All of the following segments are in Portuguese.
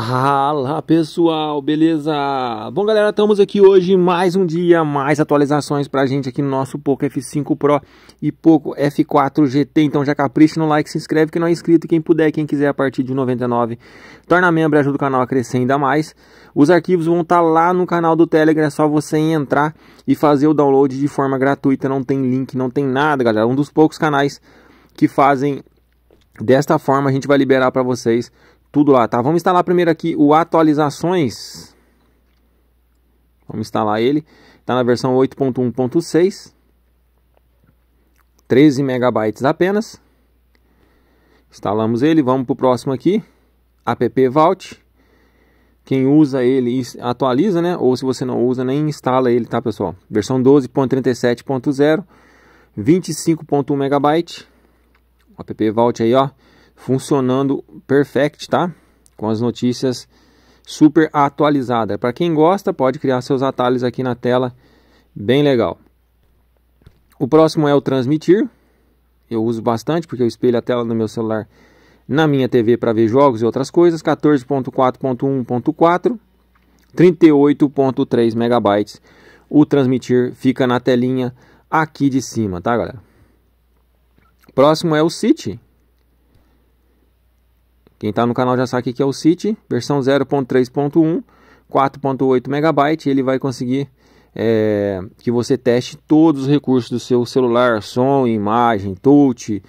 Fala pessoal, beleza? Bom galera, estamos aqui hoje mais um dia, mais atualizações pra gente aqui no nosso Poco F5 Pro e Poco F4 GT. Então já capricha no like, se inscreve que não é inscrito, quem puder, quem quiser a partir de 99, torna membro e ajuda o canal a crescer ainda mais. Os arquivos vão estar tá lá no canal do Telegram, é só você entrar e fazer o download de forma gratuita, não tem link, não tem nada galera. Um dos poucos canais que fazem Desta forma, a gente vai liberar para vocês tudo lá, tá? Vamos instalar primeiro aqui o atualizações. Vamos instalar ele. Está na versão 8.1.6. 13 megabytes apenas. Instalamos ele, vamos para o próximo aqui. App Vault. Quem usa ele atualiza, né? Ou se você não usa, nem instala ele, tá, pessoal? Versão 12.37.0, 25.1 megabyte. app Vault aí, ó funcionando perfect, tá? Com as notícias super atualizada. Para quem gosta, pode criar seus atalhos aqui na tela, bem legal. O próximo é o transmitir. Eu uso bastante porque eu espelho a tela do meu celular na minha TV para ver jogos e outras coisas. 14.4.1.4, 38.3 megabytes. O transmitir fica na telinha aqui de cima, tá, galera? Próximo é o City. Quem está no canal já sabe que é o City, versão 0.3.1, 4.8 MB, ele vai conseguir é, que você teste todos os recursos do seu celular, som, imagem, touch,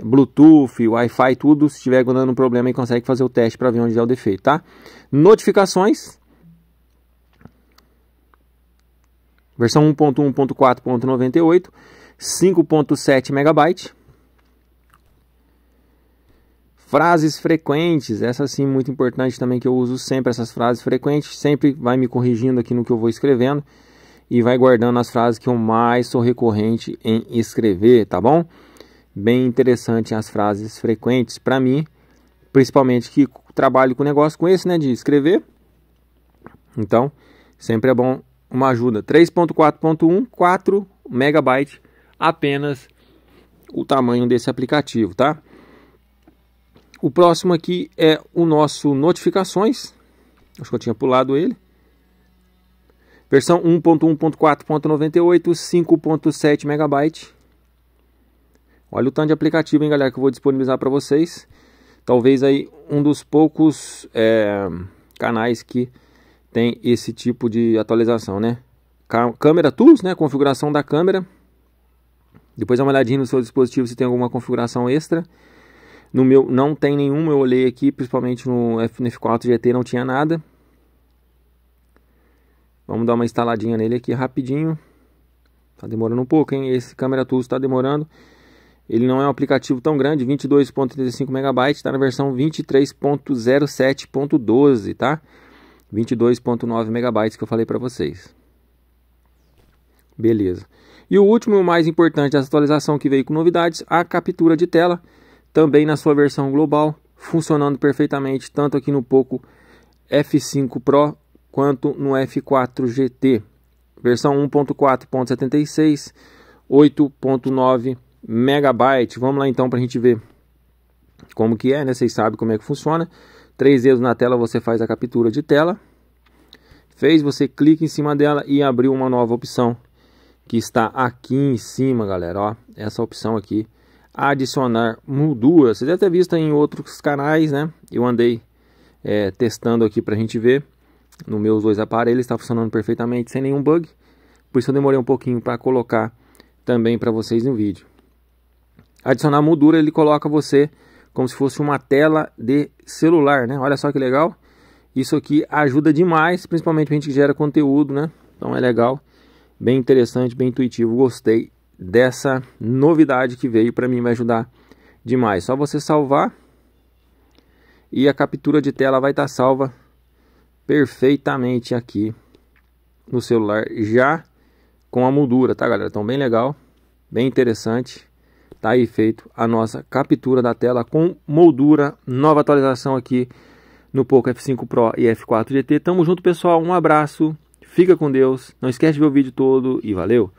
Bluetooth, Wi-Fi, tudo. Se estiver dando um problema, ele consegue fazer o teste para ver onde é o defeito, tá? Notificações. Versão 1.1.4.98, 5.7 megabyte. Frases frequentes, essa sim muito importante também que eu uso sempre essas frases frequentes, sempre vai me corrigindo aqui no que eu vou escrevendo e vai guardando as frases que eu mais sou recorrente em escrever, tá bom? Bem interessante as frases frequentes para mim, principalmente que trabalho com negócio com esse, né, de escrever. Então, sempre é bom uma ajuda. 3.4.1, 4 megabytes apenas o tamanho desse aplicativo, tá? O próximo aqui é o nosso notificações. Acho que eu tinha pulado ele. Versão 1.1.4.98, 5.7 MB. Olha o tanto de aplicativo, hein, galera, que eu vou disponibilizar para vocês. Talvez aí um dos poucos é, canais que tem esse tipo de atualização, né? Câmera Tools, né? Configuração da câmera. Depois dá uma olhadinha no seu dispositivo se tem alguma configuração extra. No meu não tem nenhum, eu olhei aqui, principalmente no FNF4 GT não tinha nada. Vamos dar uma instaladinha nele aqui rapidinho. Tá demorando um pouco, hein? Esse câmera Tools está demorando. Ele não é um aplicativo tão grande, 22.35 MB, está na versão 23.07.12, tá? 22.9 MB que eu falei para vocês. Beleza. E o último e o mais importante dessa atualização que veio com novidades, a captura de tela também na sua versão global, funcionando perfeitamente tanto aqui no Poco F5 Pro quanto no F4 GT. Versão 1.4.76, 8.9 megabyte. Vamos lá então para a gente ver como que é, né? Vocês sabem como é que funciona. Três dedos na tela você faz a captura de tela. Fez, você clica em cima dela e abriu uma nova opção que está aqui em cima, galera. Ó, essa opção aqui adicionar moldura. Você deve ter visto em outros canais, né? Eu andei é, testando aqui para a gente ver. Nos meus dois aparelhos está funcionando perfeitamente, sem nenhum bug. Por isso eu demorei um pouquinho para colocar também para vocês no vídeo. Adicionar moldura, ele coloca você como se fosse uma tela de celular, né? Olha só que legal. Isso aqui ajuda demais, principalmente a gente que gera conteúdo, né? Então é legal, bem interessante, bem intuitivo, gostei dessa novidade que veio para mim vai ajudar demais. Só você salvar e a captura de tela vai estar tá salva perfeitamente aqui no celular já com a moldura, tá galera? Então bem legal, bem interessante. Tá aí feito a nossa captura da tela com moldura, nova atualização aqui no Poco F5 Pro e F4 GT. Tamo junto, pessoal. Um abraço. Fica com Deus. Não esquece de ver o vídeo todo e valeu.